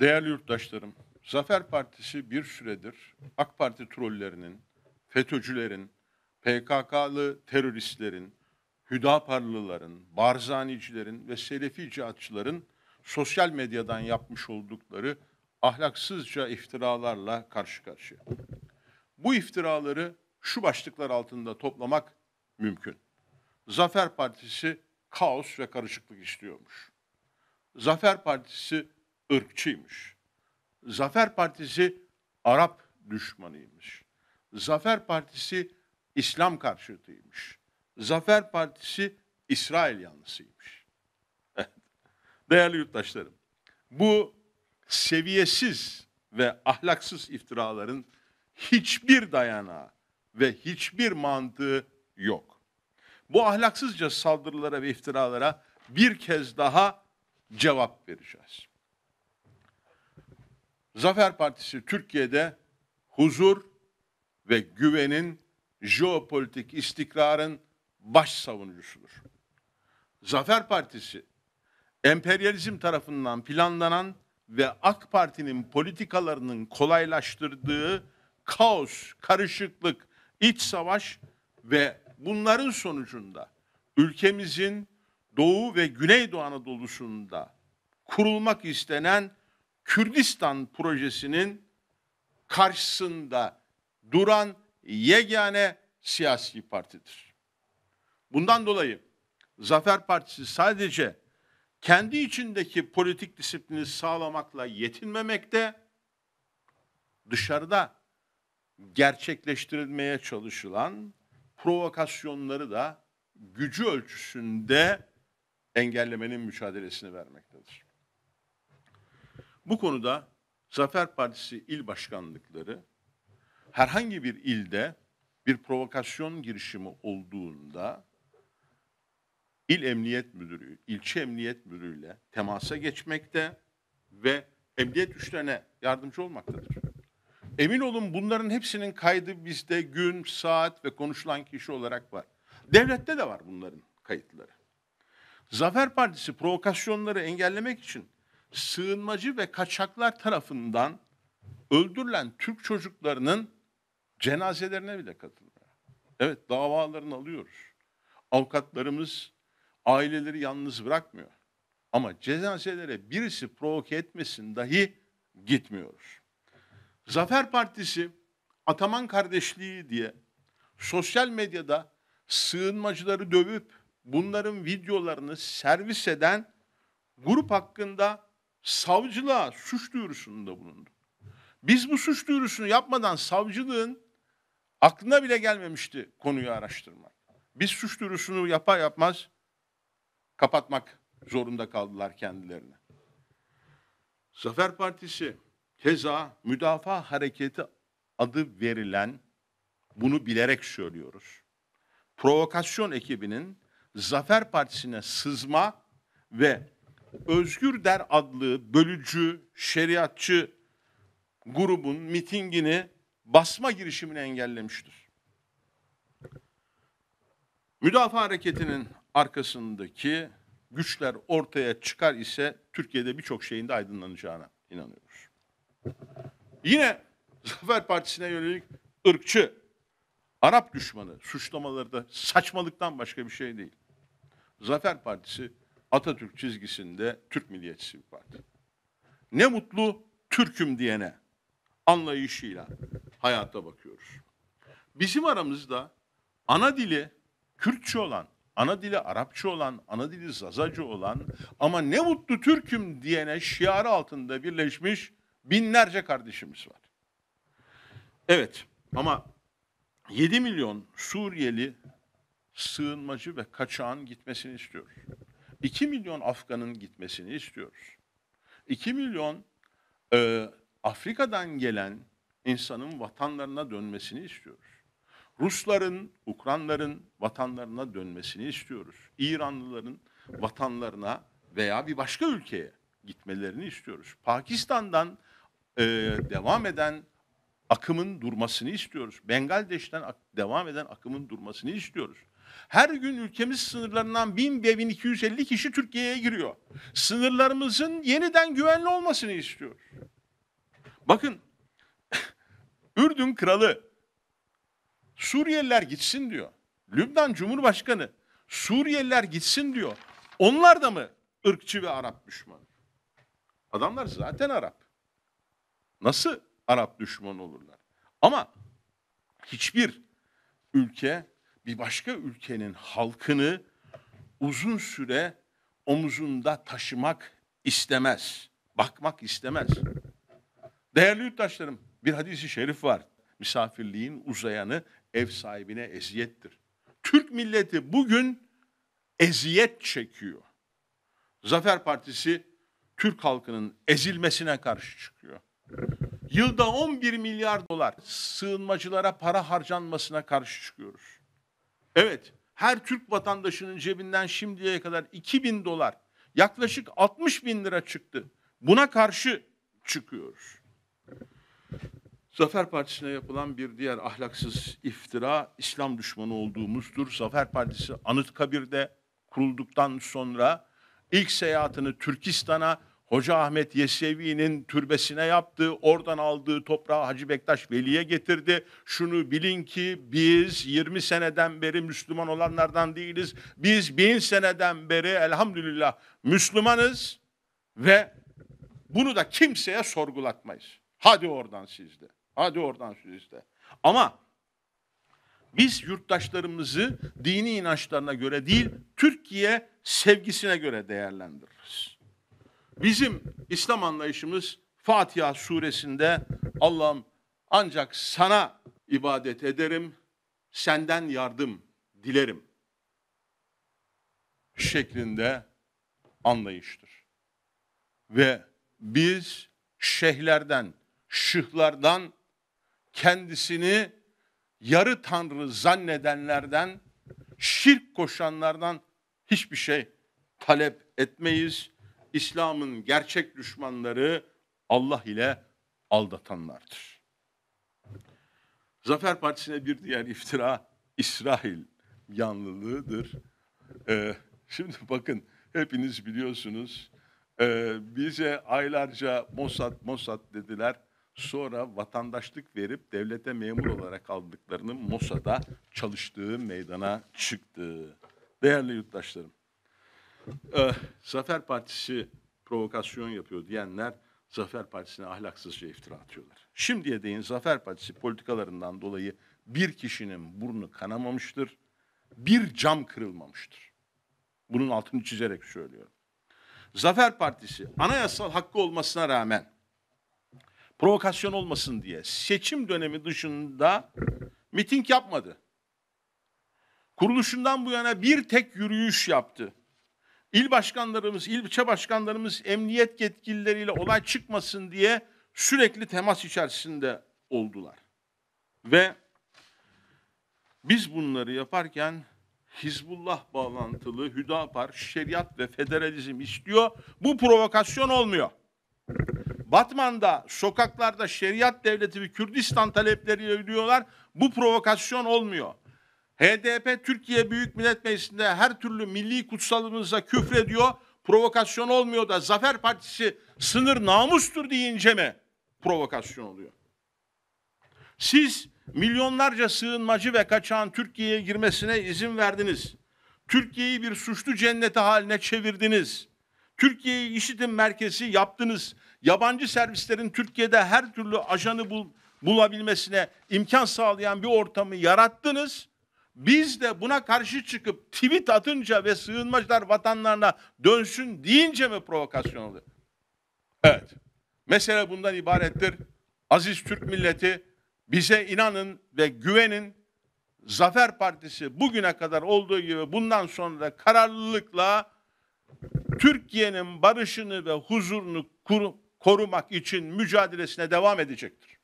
Değerli yurttaşlarım, Zafer Partisi bir süredir AK Parti trollerinin, FETÖ'cülerin, PKK'lı teröristlerin, Hüdaparlıların, Barzanicilerin ve Selefi cihatçıların sosyal medyadan yapmış oldukları ahlaksızca iftiralarla karşı karşıya. Bu iftiraları şu başlıklar altında toplamak mümkün. Zafer Partisi kaos ve karışıklık istiyormuş. Zafer Partisi ırkçıymış. Zafer Partisi Arap düşmanıymış. Zafer Partisi İslam karşıtıymış. Zafer Partisi İsrail yanlısıymış. Değerli yurttaşlarım, bu seviyesiz ve ahlaksız iftiraların hiçbir dayanağı ve hiçbir mantığı yok. Bu ahlaksızca saldırılara ve iftiralara bir kez daha cevap vereceğiz. Zafer Partisi Türkiye'de huzur ve güvenin jeopolitik istikrarın baş savunucusudur. Zafer Partisi emperyalizm tarafından planlanan ve AK Parti'nin politikalarının kolaylaştırdığı kaos, karışıklık, iç savaş ve bunların sonucunda ülkemizin Doğu ve Güneydoğu Anadolu'sunda kurulmak istenen Kürdistan projesinin karşısında duran yegane siyasi partidir. Bundan dolayı Zafer Partisi sadece kendi içindeki politik disiplini sağlamakla yetinmemekte, dışarıda gerçekleştirilmeye çalışılan provokasyonları da gücü ölçüsünde engellemenin mücadelesini vermektedir. Bu konuda Zafer Partisi il başkanlıkları herhangi bir ilde bir provokasyon girişimi olduğunda il emniyet müdürü, ilçe emniyet müdürüyle temasa geçmekte ve emniyet güçlerine yardımcı olmaktadır. Emin olun bunların hepsinin kaydı bizde gün, saat ve konuşulan kişi olarak var. Devlette de var bunların kayıtları. Zafer Partisi provokasyonları engellemek için sığınmacı ve kaçaklar tarafından öldürülen Türk çocuklarının cenazelerine bile katılmıyor. Evet davalarını alıyoruz. Avukatlarımız aileleri yalnız bırakmıyor. Ama cenazelere birisi provoke etmesin dahi gitmiyoruz. Zafer Partisi Ataman kardeşliği diye sosyal medyada sığınmacıları dövüp bunların videolarını servis eden grup hakkında savcılığa suç duyurusunda bulundu. Biz bu suç duyurusunu yapmadan savcılığın aklına bile gelmemişti konuyu araştırmak. Biz suç duyurusunu yapar yapmaz kapatmak zorunda kaldılar kendilerini. Zafer Partisi keza müdafaa hareketi adı verilen bunu bilerek söylüyoruz. Provokasyon ekibinin Zafer Partisi'ne sızma ve Özgür Der adlı bölücü, şeriatçı grubun mitingini basma girişimini engellemiştir. Müdafaa hareketinin arkasındaki güçler ortaya çıkar ise Türkiye'de birçok şeyin de aydınlanacağına inanıyoruz. Yine Zafer Partisi'ne yönelik ırkçı, Arap düşmanı suçlamaları da saçmalıktan başka bir şey değil. Zafer Partisi Atatürk çizgisinde Türk Milliyetçisi bir parti. Ne mutlu Türk'üm diyene anlayışıyla hayata bakıyoruz. Bizim aramızda ana dili Kürtçe olan, ana dili Arapça olan, ana dili Zazacı olan ama ne mutlu Türk'üm diyene şiarı altında birleşmiş binlerce kardeşimiz var. Evet ama 7 milyon Suriyeli sığınmacı ve kaçağın gitmesini istiyoruz. 2 milyon Afgan'ın gitmesini istiyoruz. 2 milyon e, Afrika'dan gelen insanın vatanlarına dönmesini istiyoruz. Rusların, Ukranların vatanlarına dönmesini istiyoruz. İranlıların vatanlarına veya bir başka ülkeye gitmelerini istiyoruz. Pakistan'dan e, devam eden akımın durmasını istiyoruz. Bengaldeş'ten devam eden akımın durmasını istiyoruz. Her gün ülkemiz sınırlarından 1000 ve 1250 kişi Türkiye'ye giriyor. Sınırlarımızın yeniden güvenli olmasını istiyor. Bakın Ürdün kralı Suriyeliler gitsin diyor. Lübnan Cumhurbaşkanı Suriyeliler gitsin diyor. Onlar da mı ırkçı ve Arap düşmanı? Adamlar zaten Arap. Nasıl Arap düşmanı olurlar? Ama hiçbir ülke bir başka ülkenin halkını uzun süre omuzunda taşımak istemez. Bakmak istemez. Değerli yurttaşlarım bir hadisi şerif var. Misafirliğin uzayanı ev sahibine eziyettir. Türk milleti bugün eziyet çekiyor. Zafer Partisi Türk halkının ezilmesine karşı çıkıyor. Yılda 11 milyar dolar sığınmacılara para harcanmasına karşı çıkıyoruz. Evet. Her Türk vatandaşının cebinden şimdiye kadar 2 bin dolar yaklaşık 60 bin lira çıktı. Buna karşı çıkıyoruz. Zafer Partisi'ne yapılan bir diğer ahlaksız iftira İslam düşmanı olduğumuzdur. Zafer Partisi Anıtkabir'de kurulduktan sonra ilk seyahatini Türkistan'a Hoca Ahmet Yesevi'nin türbesine yaptığı, Oradan aldığı toprağı Hacı Bektaş Veli'ye getirdi. Şunu bilin ki biz 20 seneden beri Müslüman olanlardan değiliz. Biz 1000 seneden beri elhamdülillah Müslümanız ve bunu da kimseye sorgulatmayız. Hadi oradan sizde. Hadi oradan sizde. Ama biz yurttaşlarımızı dini inançlarına göre değil, Türkiye sevgisine göre değerlendiririz. Bizim İslam anlayışımız Fatiha suresinde Allah'ım ancak sana ibadet ederim, senden yardım dilerim şeklinde anlayıştır. Ve biz şeyhlerden, şıhlardan kendisini yarı tanrı zannedenlerden, şirk koşanlardan hiçbir şey talep etmeyiz. İslam'ın gerçek düşmanları Allah ile aldatanlardır. Zafer Partisi'ne bir diğer iftira İsrail yanlılığıdır. Ee, şimdi bakın hepiniz biliyorsunuz e, bize aylarca Mossad Mossad dediler. Sonra vatandaşlık verip devlete memur olarak aldıklarının Mossad'a çalıştığı meydana çıktı. Değerli yurttaşlarım e, Zafer Partisi provokasyon yapıyor diyenler Zafer Partisi'ne ahlaksızca iftira atıyorlar. Şimdiye değin Zafer Partisi politikalarından dolayı bir kişinin burnu kanamamıştır, bir cam kırılmamıştır. Bunun altını çizerek söylüyorum. Zafer Partisi anayasal hakkı olmasına rağmen provokasyon olmasın diye seçim dönemi dışında miting yapmadı. Kuruluşundan bu yana bir tek yürüyüş yaptı. İl başkanlarımız, ilçe başkanlarımız emniyet yetkilileriyle olay çıkmasın diye sürekli temas içerisinde oldular. Ve biz bunları yaparken Hizbullah bağlantılı Hüdapar şeriat ve federalizm istiyor. Bu provokasyon olmuyor. Batman'da sokaklarda şeriat devleti ve Kürdistan talepleriyle yürüyorlar. Bu provokasyon olmuyor. HDP Türkiye Büyük Millet Meclisi'nde her türlü milli kutsalımıza küfrediyor. Provokasyon olmuyor da Zafer Partisi sınır namustur deyince mi provokasyon oluyor? Siz milyonlarca sığınmacı ve kaçağın Türkiye'ye girmesine izin verdiniz. Türkiye'yi bir suçlu cenneti haline çevirdiniz. Türkiye'yi işitim merkezi yaptınız. Yabancı servislerin Türkiye'de her türlü ajanı bul, bulabilmesine imkan sağlayan bir ortamı yarattınız. Biz de buna karşı çıkıp tweet atınca ve sığınmacılar vatanlarına dönsün deyince mi provokasyon oldu? Evet. Mesele bundan ibarettir. Aziz Türk milleti bize inanın ve güvenin. Zafer Partisi bugüne kadar olduğu gibi bundan sonra da kararlılıkla Türkiye'nin barışını ve huzurunu korumak için mücadelesine devam edecektir.